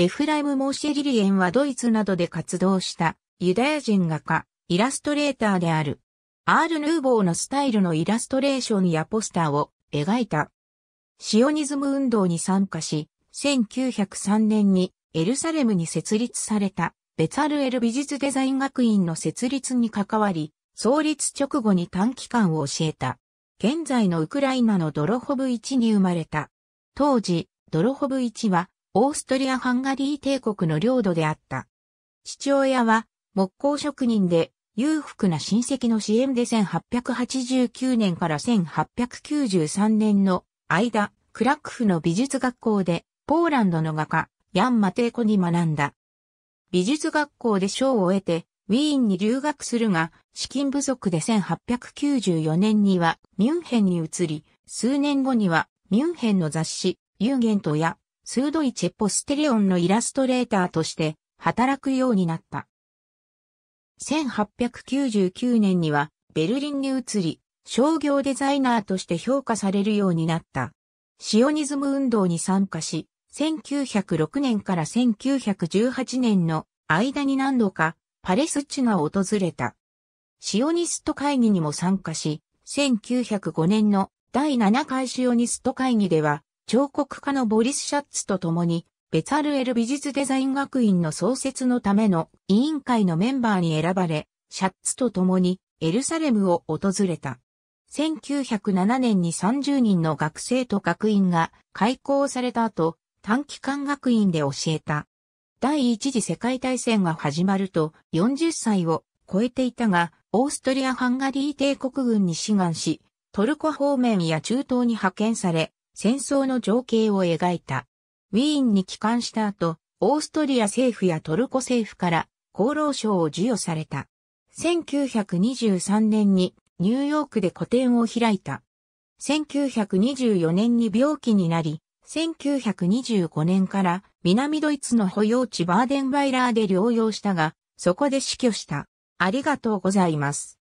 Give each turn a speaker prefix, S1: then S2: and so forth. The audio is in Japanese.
S1: エフライム・モーシェリリエンはドイツなどで活動したユダヤ人画家、イラストレーターである。アール・ヌーボーのスタイルのイラストレーションやポスターを描いた。シオニズム運動に参加し、1903年にエルサレムに設立されたベツァルエル美術デザイン学院の設立に関わり、創立直後に短期間を教えた。現在のウクライナのドロホブ1に生まれた。当時、ドロホブ1はオーストリア・ハンガリー帝国の領土であった。父親は木工職人で裕福な親戚の支援で1889年から1893年の間、クラックフの美術学校でポーランドの画家、ヤン・マテーコに学んだ。美術学校で賞を得て、ウィーンに留学するが、資金不足で1894年にはミュンヘンに移り、数年後にはミュンヘンの雑誌、ユーゲントやスードイチェ・ポステリオンのイラストレーターとして働くようになった。1899年にはベルリンに移り、商業デザイナーとして評価されるようになった。シオニズム運動に参加し、1906年から1918年の間に何度かパレスチナを訪れた。シオニスト会議にも参加し、1905年の第7回シオニスト会議では彫刻家のボリス・シャッツと共に、ベツァルエル美術デザイン学院の創設のための委員会のメンバーに選ばれ、シャッツと共にエルサレムを訪れた。1907年に30人の学生と学院が開校された後、短期間学院で教えた。第一次世界大戦が始まると40歳を超えていたが、オーストリア・ハンガリー帝国軍に志願し、トルコ方面や中東に派遣され、戦争の情景を描いた。ウィーンに帰還した後、オーストリア政府やトルコ政府から厚労省を授与された。1923年にニューヨークで個展を開いた。1924年に病気になり、1925年から南ドイツの保養地バーデンバイラーで療養したが、そこで死去した。ありがとうございます。